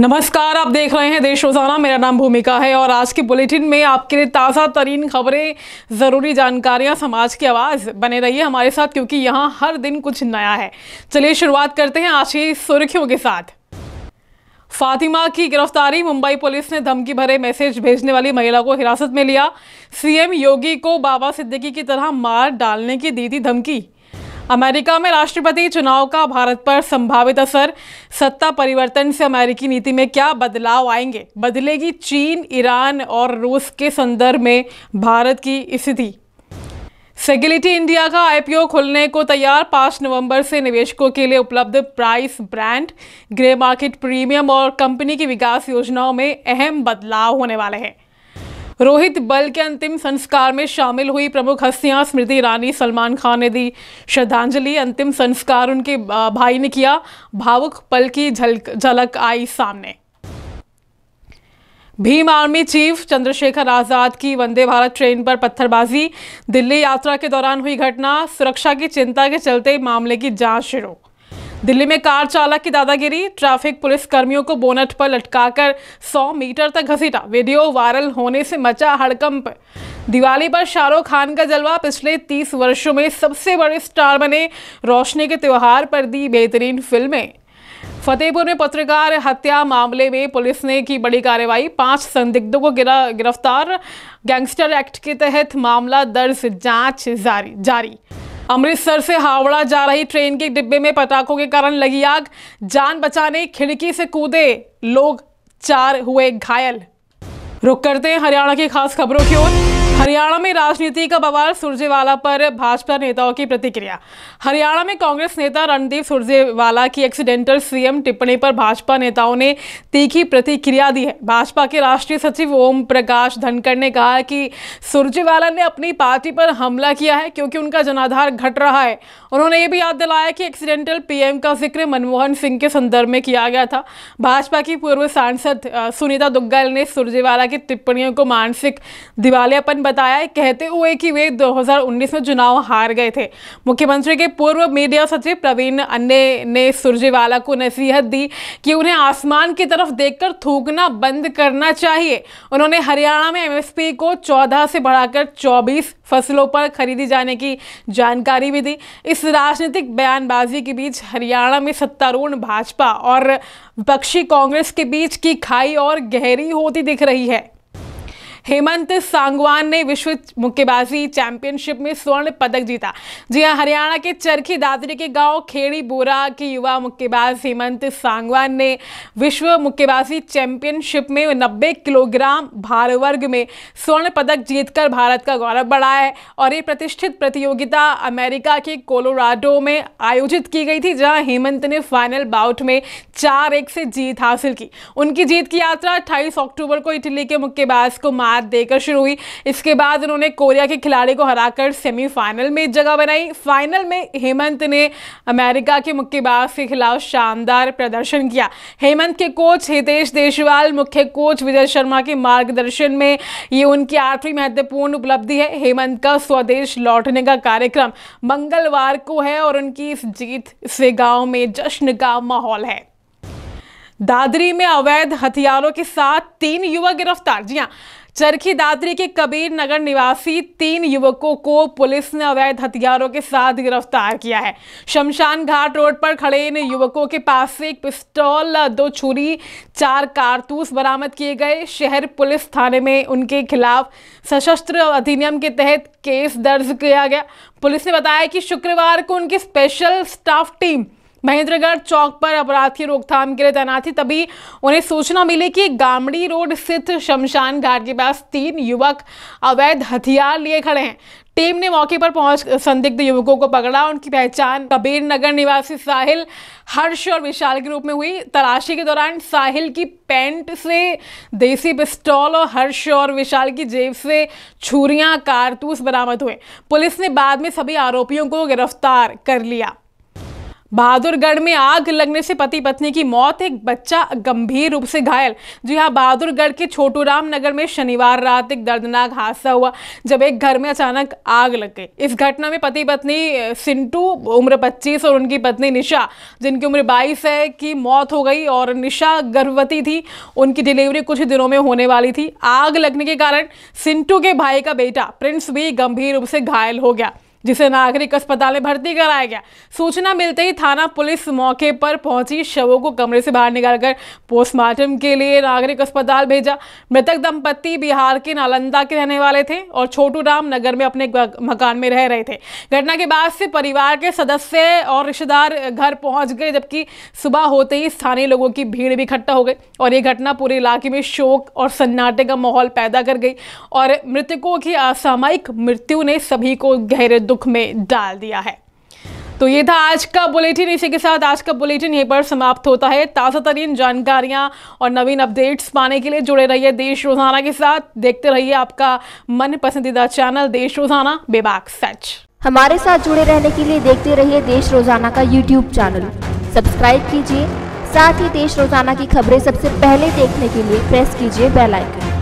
नमस्कार आप देख रहे हैं देश रोजाना मेरा नाम भूमिका है और आज के बुलेटिन में आपके लिए ताज़ा तरीन खबरें ज़रूरी जानकारियां समाज की आवाज़ बने रहिए हमारे साथ क्योंकि यहां हर दिन कुछ नया है चलिए शुरुआत करते हैं आज की सुर्खियों के साथ फातिमा की गिरफ्तारी मुंबई पुलिस ने धमकी भरे मैसेज भेजने वाली महिला को हिरासत में लिया सीएम योगी को बाबा सिद्दीकी की तरह मार डालने की दी थी धमकी अमेरिका में राष्ट्रपति चुनाव का भारत पर संभावित असर सत्ता परिवर्तन से अमेरिकी नीति में क्या बदलाव आएंगे बदलेगी चीन ईरान और रूस के संदर्भ में भारत की स्थिति सेगिलिटी इंडिया का आईपीओ खुलने को तैयार पाँच नवंबर से निवेशकों के लिए उपलब्ध price brand grey market premium और कंपनी की विकास योजनाओं में अहम बदलाव होने वाले हैं रोहित बल के अंतिम संस्कार में शामिल हुई प्रमुख हस्तियां स्मृति ईरानी सलमान खान ने दी श्रद्धांजलि अंतिम संस्कार उनके भाई ने किया भावुक पल की झलक झलक आई सामने भीम आर्मी चीफ चंद्रशेखर आज़ाद की वंदे भारत ट्रेन पर पत्थरबाजी दिल्ली यात्रा के दौरान हुई घटना सुरक्षा की चिंता के चलते मामले की जांच शुरू दिल्ली में कार चालक की दादागिरी ट्रैफिक पुलिस कर्मियों को बोनट पर लटकाकर 100 मीटर तक घसीटा वीडियो वायरल होने से मचा हड़कंप दिवाली पर शाहरुख खान का जलवा पिछले 30 वर्षों में सबसे बड़े स्टार बने रोशनी के त्यौहार पर दी बेहतरीन फिल्में फतेहपुर में पत्रकार हत्या मामले में पुलिस ने की बड़ी कार्रवाई पांच संदिग्धों को गिरफ्तार गैंगस्टर एक्ट के तहत मामला दर्ज जांच जारी जारी अमृतसर से हावड़ा जा रही ट्रेन के डिब्बे में पटाखों के कारण लगी आग जान बचाने खिड़की से कूदे लोग चार हुए घायल रुक करते हैं हरियाणा की खास खबरों की ओर हरियाणा में राजनीति का बवाल सुरजेवाला पर भाजपा नेताओं की प्रतिक्रिया हरियाणा में कांग्रेस नेता रणदीप सुरजेवाला की एक्सीडेंटल सीएम टिप्पणी पर भाजपा नेताओं ने तीखी प्रतिक्रिया दी है भाजपा के राष्ट्रीय सचिव ओम प्रकाश धनखड़ ने कहा कि सुरजेवाला ने अपनी पार्टी पर हमला किया है क्योंकि उनका जनाधार घट रहा है उन्होंने ये भी याद दिलाया कि एक्सीडेंटल पीएम का जिक्र मनमोहन सिंह के संदर्भ में किया गया था भाजपा की पूर्व सांसद सुनीता दुग्गल ने सुरजेवाला की टिप्पणियों को मानसिक दिवालियापन बताया कहते हुए कि वे 2019 में चुनाव हार गए थे मुख्यमंत्री के पूर्व मीडिया सचिव प्रवीण अन्ने ने सुरजेवाला को नसीहत दी कि उन्हें आसमान की तरफ देखकर थूकना बंद करना चाहिए उन्होंने हरियाणा में एमएसपी को 14 से बढ़ाकर 24 फसलों पर खरीदी जाने की जानकारी भी दी इस राजनीतिक बयानबाजी के बीच हरियाणा में सत्तारूढ़ भाजपा और विपक्षी कांग्रेस के बीच की खाई और गहरी होती दिख रही है हेमंत सांगवान ने विश्व मुक्केबाजी चैंपियनशिप में स्वर्ण पदक जीता जी हाँ हरियाणा के चरखी दादरी के गांव खेड़ी बोरा के युवा मुक्केबाज हेमंत सांगवान ने विश्व मुक्केबाजी चैंपियनशिप में नब्बे किलोग्राम भार वर्ग में स्वर्ण पदक जीतकर भारत का गौरव बढ़ाया है और ये प्रतिष्ठित प्रतियोगिता अमेरिका के कोलोराडो में आयोजित की गई थी जहाँ हेमंत ने फाइनल बाउट में चार एक से जीत हासिल की उनकी जीत की यात्रा अट्ठाईस अक्टूबर को इटली के मुक्केबाज को मार साथ देकर शुरू हुई इसके बाद उन्होंने कोरिया के खिलाड़ी को हराकर सेमीफाइनल में जगह बनाई फाइनल में हेमंत ने अमेरिका के मुक्केबाज के खिलाफ शानदार प्रदर्शन किया हेमंत के कोच हितेश देशवाल मुख्य कोच विजय शर्मा के मार्गदर्शन में ये उनकी आठवीं महत्वपूर्ण उपलब्धि है हेमंत का स्वदेश लौटने का कार्यक्रम मंगलवार को है और उनकी इस जीत से गांव में जश्न का माहौल है दादरी में अवैध हथियारों के साथ तीन युवक गिरफ्तार जी हाँ चरखी दादरी के कबीर नगर निवासी तीन युवकों को पुलिस ने अवैध हथियारों के साथ गिरफ्तार किया है शमशान घाट रोड पर खड़े इन युवकों के पास से एक पिस्तौल दो छुरी चार कारतूस बरामद किए गए शहर पुलिस थाने में उनके खिलाफ सशस्त्र अधिनियम के तहत केस दर्ज किया गया पुलिस ने बताया कि शुक्रवार को उनकी स्पेशल स्टाफ टीम महेंद्रगढ़ चौक पर अपराध की रोकथाम के लिए तैनात थी तभी उन्हें सूचना मिली कि गामड़ी रोड स्थित शमशान घाट के पास तीन युवक अवैध हथियार लिए खड़े हैं टीम ने मौके पर पहुंच संदिग्ध युवकों को पकड़ा उनकी पहचान कबीर नगर निवासी साहिल हर्ष और विशाल के रूप में हुई तलाशी के दौरान साहिल की पैंट से देसी पिस्तौल और हर्ष और विशाल की जेब से छुरियां कारतूस बरामद हुए पुलिस ने बाद में सभी आरोपियों को गिरफ्तार कर लिया बहादुरगढ़ में आग लगने से पति पत्नी की मौत एक बच्चा गंभीर रूप से घायल जी हाँ बहादुरगढ़ के छोटूराम नगर में शनिवार रात एक दर्दनाक हादसा हुआ जब एक घर में अचानक आग लग गई इस घटना में पति पत्नी सिंटू उम्र 25 और उनकी पत्नी निशा जिनकी उम्र 22 है की मौत हो गई और निशा गर्भवती थी उनकी डिलीवरी कुछ ही दिनों में होने वाली थी आग लगने के कारण सिंटू के भाई का बेटा प्रिंस भी गंभीर रूप से घायल हो गया जिसे नागरिक अस्पताल में भर्ती कराया गया सूचना मिलते ही थाना पुलिस मौके पर पहुंची शवों को कमरे से बाहर निकालकर पोस्टमार्टम के लिए नागरिक अस्पताल भेजा मृतक दंपत्ति बिहार के नालंदा के रहने वाले थे और छोटू राम नगर में अपने मकान में रह रहे थे घटना के बाद से परिवार के सदस्य और रिश्तेदार घर पहुंच गए जबकि सुबह होते ही स्थानीय लोगों की भीड़ भी इकट्ठा हो गई और ये घटना पूरे इलाके में शोक और सन्नाटे का माहौल पैदा कर गई और मृतकों की असामयिक मृत्यु ने सभी को गहरे दुख दुख में डाल दिया है तो ये था आज का बुलेटिन इसी के साथ आज का बुलेटिन यहीं पर समाप्त होता है ताज़ा तरीन जानकारियाँ और नवीन अपडेट्स पाने के लिए जुड़े रहिए देश रोजाना के साथ देखते रहिए आपका मन पसंदीदा चैनल देश रोजाना बेबाक सच हमारे साथ जुड़े रहने के लिए देखते रहिए देश रोजाना का यूट्यूब चैनल सब्सक्राइब कीजिए साथ ही देश रोजाना की खबरें सबसे पहले देखने के लिए प्रेस कीजिए बेलाइकन